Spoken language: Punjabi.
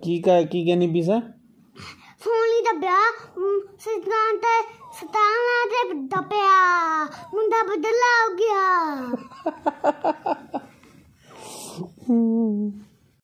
ਕੀ ਕਹ ਕੀ ਕਹਿੰਦੀ ਪੀਸਾ ਸੋਨੀ ਦਾ ਵਿਆਹ ਸਿਧਾਂਤ ਤੇ ਸਤਾਨਾ ਤੇ ਦਪਿਆ ਮੁੰਡਾ ਬਦਲਾ ਹੋ ਗਿਆ